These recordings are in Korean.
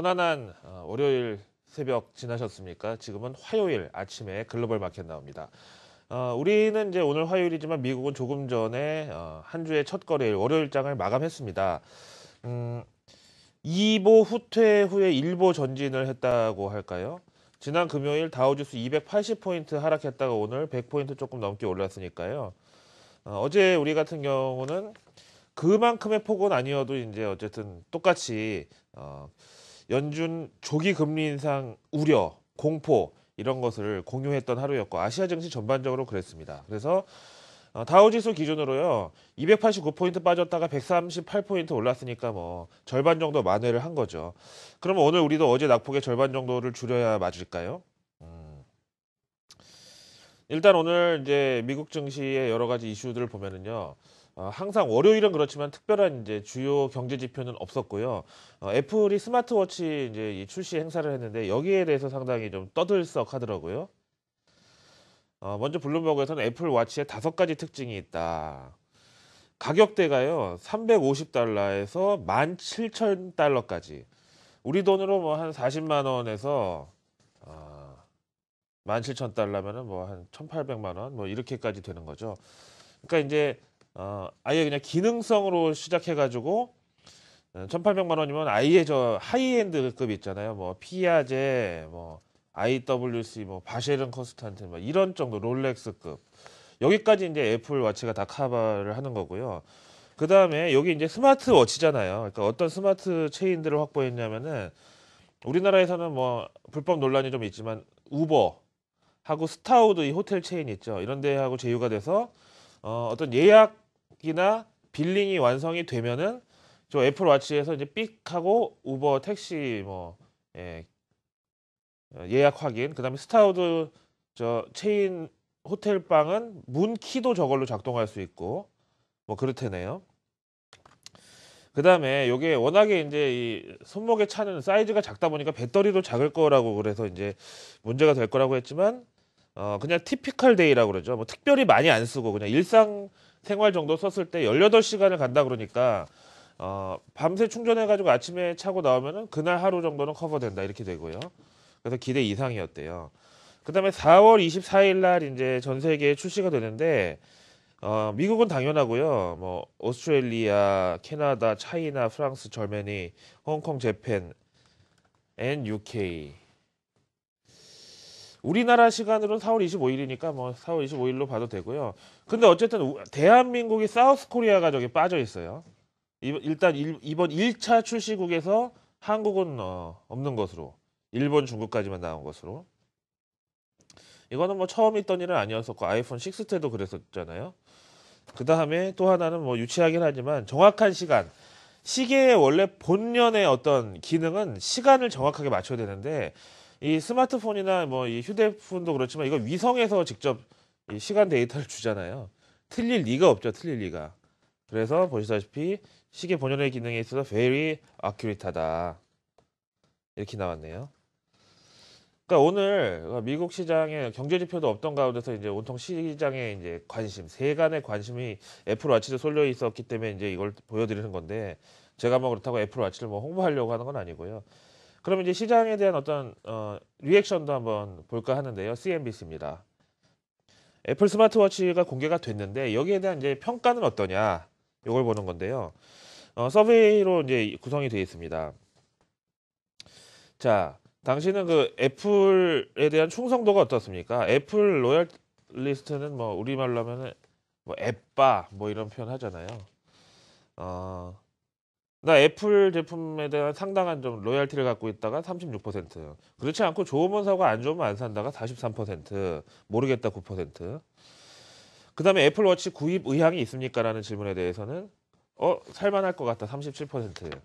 편안한 어, 월요일 새벽 지나셨습니까? 지금은 화요일 아침에 글로벌 마켓 나옵니다. 어, 우리는 이제 오늘 화요일이지만 미국은 조금 전에 어, 한 주의 첫 거래일 월요일장을 마감했습니다. 음, 2보 후퇴 후에 1보 전진을 했다고 할까요? 지난 금요일 다우지수 280포인트 하락했다가 오늘 100포인트 조금 넘게 올랐으니까요. 어, 어제 우리 같은 경우는 그만큼의 폭은 아니어도 이제 어쨌든 똑같이 어, 연준 조기 금리 인상 우려, 공포 이런 것을 공유했던 하루였고 아시아 증시 전반적으로 그랬습니다. 그래서 어, 다우지수 기준으로요. 289포인트 빠졌다가 138포인트 올랐으니까 뭐 절반 정도 만회를 한 거죠. 그러면 오늘 우리도 어제 낙폭의 절반 정도를 줄여야 맞을까요? 음. 일단 오늘 이제 미국 증시의 여러 가지 이슈들을 보면은요. 어, 항상 월요일은 그렇지만 특별한 이제 주요 경제 지표는 없었고요. 어, 애플이 스마트워치 이제 출시 행사를 했는데 여기에 대해서 상당히 좀 떠들썩하더라고요. 어, 먼저 블룸버그에서는 애플 워치에 다섯 가지 특징이 있다. 가격대가요, 350달러에서 17,000달러까지. 우리 돈으로 뭐 한 40만 원에서 1 7 0 0 0달러면뭐한 1,800만 원 뭐 이렇게까지 되는 거죠. 그러니까 이제 어, 아예 그냥 기능성으로 시작해가지고 1,800만 어, 원이면 아예 저 하이엔드급 있잖아요. 뭐 피아제, 뭐 IWC, 뭐 바쉐른 커스탄트뭐 이런 정도 롤렉스급 여기까지 이제 애플 워치가 다 커버를 하는 거고요. 그 다음에 여기 이제 스마트 워치잖아요. 그러니까 어떤 스마트 체인들을 확보했냐면은 우리나라에서는 뭐 불법 논란이 좀 있지만 우버 하고 스타우드 이 호텔 체인 있죠. 이런 데하고 제휴가 돼서 어, 어떤 예약 픽이나 빌링이 완성이 되면은 저 애플 워치에서 이제 삑하고 우버 택시 뭐 예, 예약 확인 그다음에 스타우드 저 체인 호텔 방은 문 키도 저걸로 작동할 수 있고 뭐 그렇대네요. 그다음에 이게 워낙에 이제 이 손목에 차는 사이즈가 작다 보니까 배터리도 작을 거라고 그래서 이제 문제가 될 거라고 했지만 어 그냥 티피컬 데이라고 그러죠. 뭐 특별히 많이 안 쓰고 그냥 일상 생활 정도 썼을 때 18시간을 간다 그러니까 어, 밤새 충전해가지고 아침에 차고 나오면은 그날 하루 정도는 커버된다 이렇게 되고요. 그래서 기대 이상이었대요. 그다음에 4월 24일 날 이제 전 세계에 출시가 되는데 어, 미국은 당연하고요. 뭐 오스트레일리아, 캐나다, 차이나, 프랑스, 절메니, 홍콩, 재팬, N UK 우리나라 시간으로 는 4월 25일이니까 뭐 4월 25일로 봐도 되고요. 근데 어쨌든 대한민국이 사우스 코리아가 저기 빠져 있어요. 일단 이번 1차 출시국에서 한국은 어, 없는 것으로 일본 중국까지만 나온 것으로 이거는 뭐 처음 있던 일은 아니었었고 아이폰 6 때도 그랬었잖아요. 그 다음에 또 하나는 뭐 유치하긴 하지만 정확한 시간 시계의 원래 본연의 어떤 기능은 시간을 정확하게 맞춰야 되는데 이 스마트폰이나 뭐 이 휴대폰도 그렇지만 이거 위성에서 직접 이 시간 데이터를 주잖아요. 틀릴 리가 없죠. 틀릴 리가. 그래서 보시다시피 시계 본연의 기능에 있어서 very accurate하다. 이렇게 나왔네요. 그러니까 오늘 어, 미국 시장의 경제 지표도 없던 가운데서 이제 온통 시장에 이제 관심, 세간의 관심이 애플 워치를 쏠려 있었기 때문에 이제 이걸 보여드리는 건데 제가 뭐 그렇다고 애플 워치를 뭐 홍보하려고 하는 건 아니고요. 그러면 이제 시장에 대한 어떤 어, 리액션도 한번 볼까 하는데요. CNBC입니다. 애플 스마트워치가 공개가 됐는데 여기에 대한 이제 평가는 어떠냐 이걸 보는 건데요. 어, 서베이로 이제 구성이 되어 있습니다. 자, 당신은 그 애플에 대한 충성도가 어떻습니까? 애플 로얄 리스트는 뭐 우리말로 하면뭐 앱바 뭐 이런 표현 하잖아요. 어, 나 그러니까 애플 제품에 대한 상당한 좀 로열티를 갖고 있다가 36%. 그렇지 않고 좋으면 사고 안 좋으면 안 산다가 43%. 모르겠다 9%. 그다음에 애플워치 구입 의향이 있습니까라는 질문에 대해서는 어 살만할 것 같다 37%.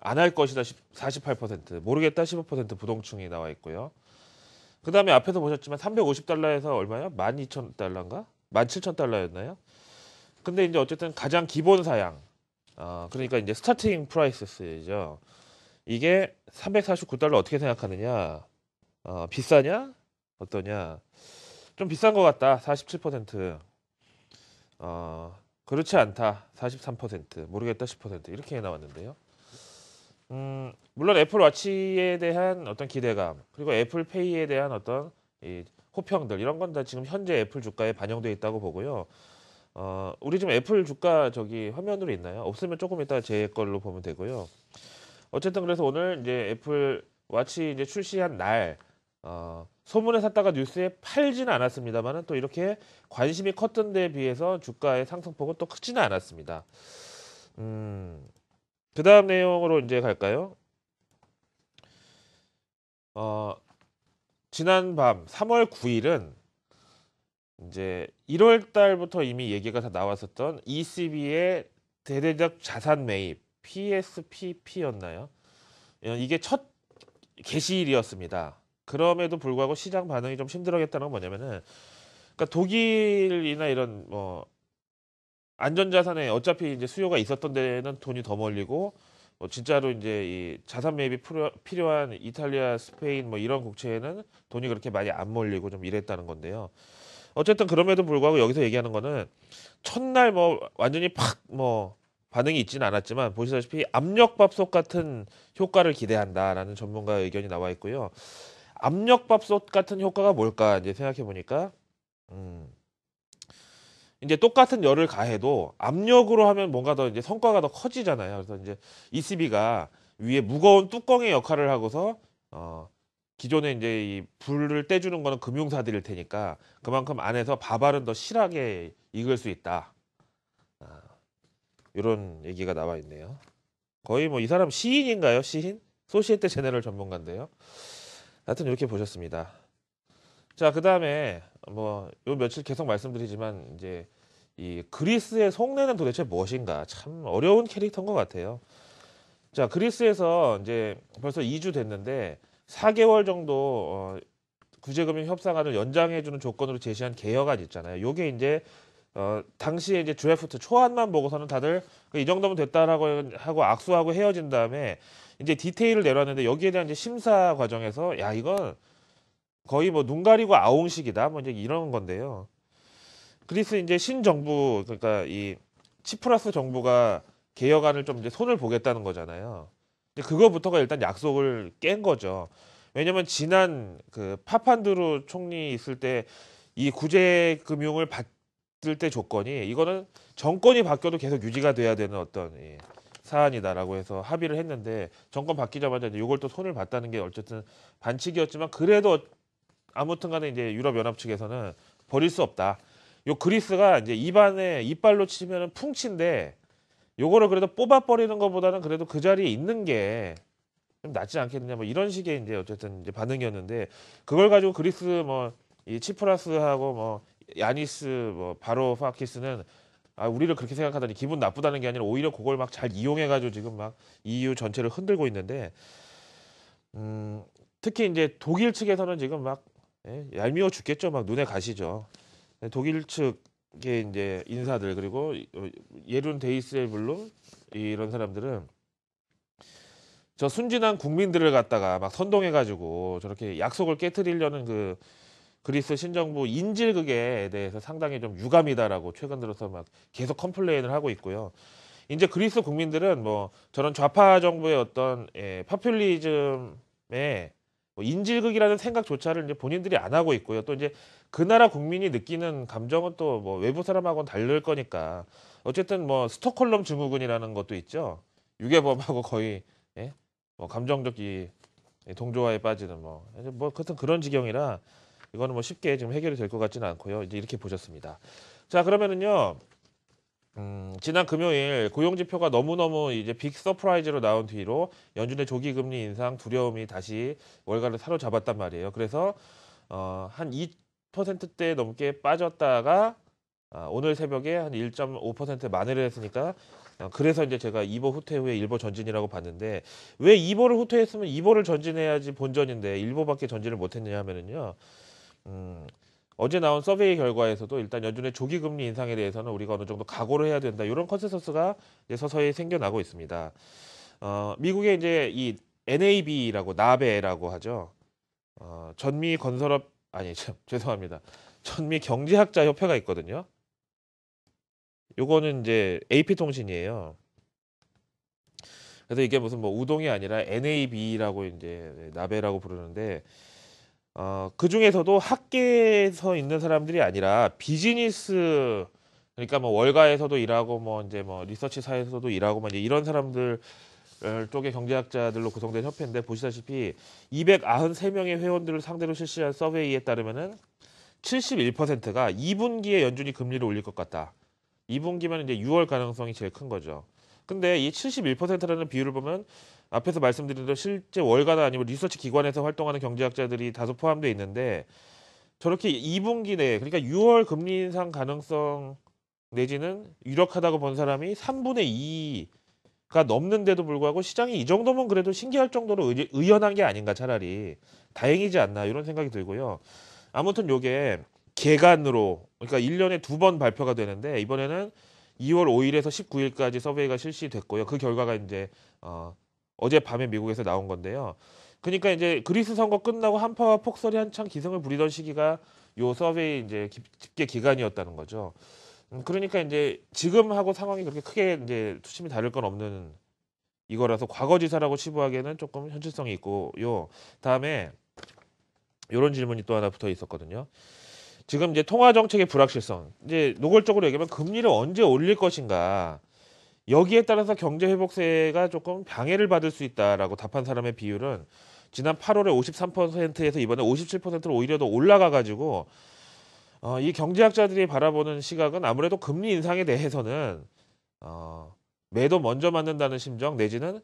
안 할 것이다 48%. 모르겠다 15% 부동층이 나와 있고요. 그다음에 앞에서 보셨지만 350달러에서 얼마요? 12,000달러인가? 17,000달러였나요? 근데 이제 어쨌든 가장 기본 사양 아, 그러니까 이제 스타팅 프라이스죠. 이게 349달러 어떻게 생각하느냐? 어, 비싸냐? 어떠냐? 좀 비싼 것 같다. 47%. 어, 그렇지 않다. 43%. 모르겠다. 10%. 이렇게 나왔는데요. 음, 물론 애플 워치에 대한 어떤 기대감, 그리고 애플 페이에 대한 어떤 이 호평들 이런 건 다 지금 현재 애플 주가에 반영되어 있다고 보고요. 어, 우리 지금 애플 주가 저기 화면으로 있나요? 없으면 조금 이따 제 걸로 보면 되고요. 어쨌든 그래서 오늘 이제 애플 와치 이제 출시한 날 어, 소문에 샀다가 뉴스에 팔지는 않았습니다만또 이렇게 관심이 컸던 데에 비해서 주가의 상승폭은 또 크지는 않았습니다. 음, 그 다음 내용으로 이제 갈까요? 어, 지난 밤 3월 9일은 이제 1월 달부터 이미 얘기가 다 나왔었던 ECB의 대대적 자산 매입 PSPP였나요? 예, 이게 첫 개시일이었습니다. 그럼에도 불구하고 시장 반응이 좀 힘들어겠다는 건 뭐냐면은 그러니까 독일이나 이런 뭐 안전자산에 어차피 이제 수요가 있었던 데는 돈이 더 몰리고 뭐 진짜로 이제 이 자산 매입이 필요한 이탈리아, 스페인 뭐 이런 국채에는 돈이 그렇게 많이 안 몰리고 좀 이랬다는 건데요. 어쨌든 그럼에도 불구하고 여기서 얘기하는 거는 첫날 뭐 완전히 팍뭐 반응이 있지는 않았지만 보시다시피 압력밥솥 같은 효과를 기대한다라는 전문가 의견이 나와 있고요. 압력밥솥 같은 효과가 뭘까 이제 생각해 보니까 음. 이제 똑같은 열을 가해도 압력으로 하면 뭔가 더 이제 성과가 더 커지잖아요. 그래서 이제 ECB가 위에 무거운 뚜껑의 역할을 하고서 어 기존에 이제 이 불을 떼주는 거는 금융사들일 테니까 그만큼 안에서 바알은더 실하게 익을 수 있다. 아, 이런 얘기가 나와 있네요. 거의 뭐 이 사람 시인인가요? 시인? 소시에테 제네럴 전문가인데요. 하여튼 이렇게 보셨습니다. 자, 그 다음에 뭐 요 며칠 계속 말씀드리지만 이제 이 그리스의 속내는 도대체 무엇인가 참 어려운 캐릭터인 것 같아요. 자, 그리스에서 이제 벌써 2주 됐는데 4개월 정도 어, 구제금융 협상안을 연장해주는 조건으로 제시한 개혁안 있잖아요. 요게 이제 어, 당시에 이제 드래프트 초안만 보고서는 다들 그 이 정도면 됐다라고 하고 악수하고 헤어진 다음에 이제 디테일을 내려왔는데 여기에 대한 이제 심사 과정에서 야 이건 거의 뭐 눈 가리고 아웅식이다 뭐 이제 이런 건데요. 그리스 이제 신정부 그러니까 이 치프라스 정부가 개혁안을 좀 이제 손을 보겠다는 거잖아요. 그거부터가 일단 약속을 깬 거죠. 왜냐면 지난 그 파판드루 총리 있을 때 이 구제 금융을 받을 때 조건이 이거는 정권이 바뀌어도 계속 유지가 돼야 되는 어떤 이 사안이다라고 해서 합의를 했는데 정권 바뀌자마자 이제 이걸 또 손을 봤다는 게 어쨌든 반칙이었지만 그래도 아무튼간에 이제 유럽 연합 측에서는 버릴 수 없다. 요 그리스가 이제 입안에 이빨로 치면은 풍치인데 요거를 그래도 뽑아버리는 것보다는 그래도 그 자리에 있는 게 좀 낫지 않겠느냐 뭐 이런 식의 이제 어쨌든 이제 반응이었는데 그걸 가지고 그리스 뭐 이 치프라스하고 뭐 야니스 뭐 바로 파키스는 아 우리를 그렇게 생각하다니 기분 나쁘다는 게 아니라 오히려 그걸 막 잘 이용해 가지고 지금 막 EU 전체를 흔들고 있는데 음 특히 이제 독일 측에서는 지금 막 예, 얄미워 죽겠죠 막 눈에 가시죠 예, 독일 측게 이제 인사들 그리고 어, 예륜 데이스레블로 이런 사람들은 저 순진한 국민들을 갖다가 막 선동해가지고 저렇게 약속을 깨뜨리려는 그 그리스 신정부 인질극에 대해서 상당히 좀 유감이다라고 최근 들어서 막 계속 컴플레인을 하고 있고요. 이제 그리스 국민들은 뭐 저런 좌파 정부의 어떤 예, 파퓰리즘에 뭐 인질극이라는 생각조차를 이제 본인들이 안 하고 있고요. 또 이제 그 나라 국민이 느끼는 감정은 또 뭐 외부 사람하고는 다를 거니까 어쨌든 뭐 스톡홀름 증후군이라는 것도 있죠. 유괴범하고 거의 예? 뭐 감정적 이 동조화에 빠지는 뭐, 뭐, 하여튼 그런 지경이라 이거는 뭐 쉽게 지금 해결이 될 것 같지는 않고요. 이제 이렇게 보셨습니다. 자, 그러면은요. 음, 지난 금요일 고용 지표가 너무너무 이제 빅 서프라이즈로 나온 뒤로 연준의 조기 금리 인상 두려움이 다시 월가를 사로잡았단 말이에요. 그래서 어, 한2 1%대 넘게 빠졌다가 아, 오늘 새벽에 한 1.5% 만회를 했으니까 아, 그래서 이제 제가 2보 후퇴 후에 1보 전진이라고 봤는데 왜 2보를 후퇴했으면 2보를 전진해야지 본전인데 1보밖에 전진을 못했느냐 하면은요. 음, 어제 나온 서베이 결과에서도 일단 연준의 조기 금리 인상에 대해서는 우리가 어느 정도 각오를 해야 된다 이런 컨센서스가 서서히 생겨나고 있습니다. 어, 미국의 이제 이 NAB라고 나베라고 하죠. 어, 전미 건설업 아니 참 죄송합니다. 전미 경제학자 협회가 있거든요. 요거는 이제 AP 통신이에요. 그래서 이게 무슨 뭐 우동이 아니라 NAB라고 이제 나베라고 부르는데 어, 그 중에서도 학계에서 있는 사람들이 아니라 비즈니스 그러니까 뭐 월가에서도 일하고 뭐 이제 뭐 리서치사에서도 일하고 뭐 이제 이런 사람들 12개 경제학자들로 구성된 협회인데 보시다시피 293명의 회원들을 상대로 실시한 서베이에 따르면은 71%가 2분기에 연준이 금리를 올릴 것 같다. 2분기면 이제 6월 가능성이 제일 큰 거죠. 근데 이 71%라는 비율을 보면 앞에서 말씀드린 대로 실제 월가나 아니면 리서치 기관에서 활동하는 경제학자들이 다소 포함되어 있는데 저렇게 2분기 내에 그러니까 6월 금리 인상 가능성 내지는 유력하다고 본 사람이 3분의 2가 넘는데도 불구하고 시장이 이 정도면 그래도 신기할 정도로 의, 의연한 게 아닌가 차라리 다행이지 않나 이런 생각이 들고요. 아무튼 요게 개간으로 그러니까 1년에 두 번 발표가 되는데 이번에는 2월 5일에서 19일까지 서베이가 실시됐고요. 그 결과가 이제 어, 어제 밤에 미국에서 나온 건데요. 그러니까 이제 그리스 선거 끝나고 한파와 폭설이 한창 기승을 부리던 시기가 요 서베이 이제 집계 기간이었다는 거죠. 음, 그러니까 이제 지금하고 상황이 그렇게 크게 이제 투심이 다를 건 없는 이거라서 과거지사라고 치부하기에는 조금 현실성이 있고요. 다음에 이런 질문이 또 하나 붙어 있었거든요. 지금 이제 통화 정책의 불확실성. 이제 노골적으로 얘기하면 금리를 언제 올릴 것인가. 여기에 따라서 경제 회복세가 조금 방해를 받을 수 있다라고 답한 사람의 비율은 지난 8월에 53%에서 이번에 57%로 오히려 더 올라가 가지고 어, 이 경제학자들이 바라보는 시각은 아무래도 금리 인상에 대해서는 어, 매도 먼저 맞는다는 심정 내지는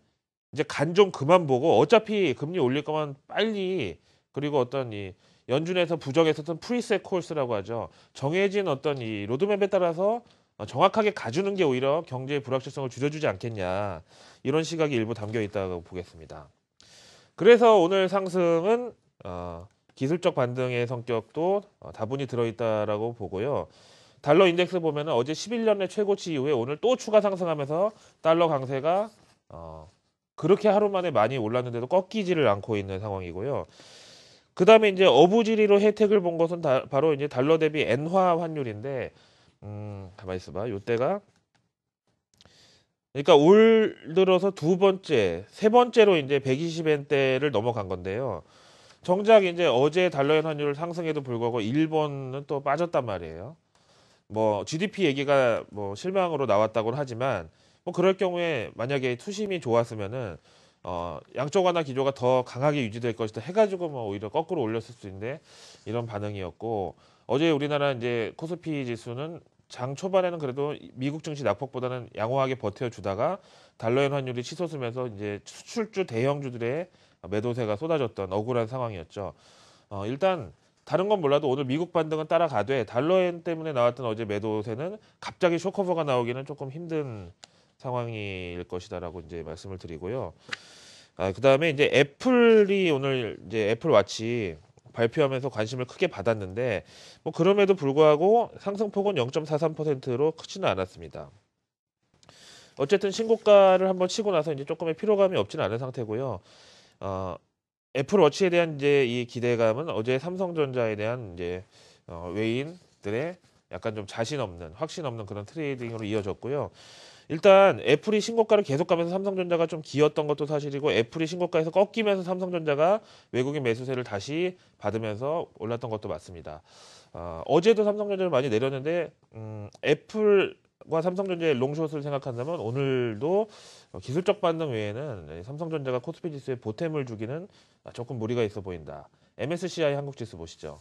이제 간 좀 그만 보고 어차피 금리 올릴 거면 빨리 그리고 어떤 이 연준에서 부정했었던 프리셋 콜스라고 하죠. 정해진 어떤 이 로드맵에 따라서 어, 정확하게 가주는 게 오히려 경제의 불확실성을 줄여주지 않겠냐 이런 시각이 일부 담겨 있다고 보겠습니다. 그래서 오늘 상승은 어, 기술적 반등의 성격도 어, 다분히 들어있다라고 보고요. 달러 인덱스 보면은 어제 11년의 최고치 이후에 오늘 또 추가 상승하면서 달러 강세가 어 그렇게 하루 만에 많이 올랐는데도 꺾이지를 않고 있는 상황이고요. 그 다음에 이제 어부지리로 혜택을 본 것은 다, 바로 이제 달러 대비 엔화 환율인데, 음, 가만 있어봐. 요때가 그러니까 올 들어서 두 번째, 세 번째로 이제 120엔대를 넘어간 건데요. 정작 이제 어제 달러 엔 환율 상승에도 불구하고 일본은 또 빠졌단 말이에요. 뭐 GDP 얘기가 뭐 실망으로 나왔다고 하지만 뭐 그럴 경우에 만약에 투심이 좋았으면은 어양쪽 하나 기조가 더 강하게 유지될 것이다 해가지고 뭐 오히려 거꾸로 올렸을 수 있는데 이런 반응이었고 어제 우리나라 이제 코스피 지수는 장 초반에는 그래도 미국 증시 낙폭보다는 양호하게 버텨주다가 달러엔 환율이 치솟으면서 이제 수출주 대형주들의 아, 매도세가 쏟아졌던 억울한 상황이었죠. 어, 일단 다른 건 몰라도 오늘 미국 반등은 따라가되 달러엔 때문에 나왔던 어제 매도세는 갑자기 쇼커버가 나오기는 조금 힘든 상황일 것이다라고 이제 말씀을 드리고요. 아, 그다음에 이제 애플이 오늘 이제 애플 워치 발표하면서 관심을 크게 받았는데 뭐 그럼에도 불구하고 상승폭은 0.43%로 크지는 않았습니다. 어쨌든 신고가를 한번 치고 나서 이제 조금의 피로감이 없지는 않은 상태고요. 어, 애플 워치에 대한 이제 이 기대감은 어제 삼성전자에 대한 이제 어, 외인들의 약간 좀 자신 없는 확신 없는 그런 트레이딩으로 이어졌고요. 일단 애플이 신고가를 계속 가면서 삼성전자가 좀 기었던 것도 사실이고 애플이 신고가에서 꺾이면서 삼성전자가 외국인 매수세를 다시 받으면서 올랐던 것도 맞습니다. 어, 어제도 삼성전자를 많이 내렸는데 음, 애플 과 삼성전자의 롱숏을 생각한다면 오늘도 기술적 반등 외에는 삼성전자가 코스피 지수에 보탬을 주기는 조금 무리가 있어 보인다. MSCI 한국 지수 보시죠.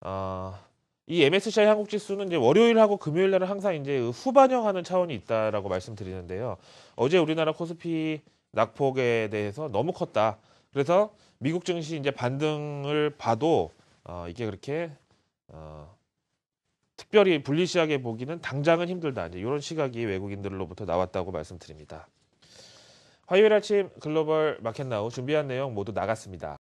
아, 이 MSCI 한국 지수는 이제 월요일하고 금요일 날은 항상 이제 후반영하는 차원이 있다라고 말씀드리는데요. 어제 우리나라 코스피 낙폭에 대해서 너무 컸다. 그래서 미국 증시 이제 반등을 봐도 어, 이게 그렇게 어, 특별히 불리시하게 보기는 당장은 힘들다. 이제 이런 시각이 외국인들로부터 나왔다고 말씀드립니다. 화요일 아침 글로벌 마켓나우 준비한 내용 모두 나갔습니다.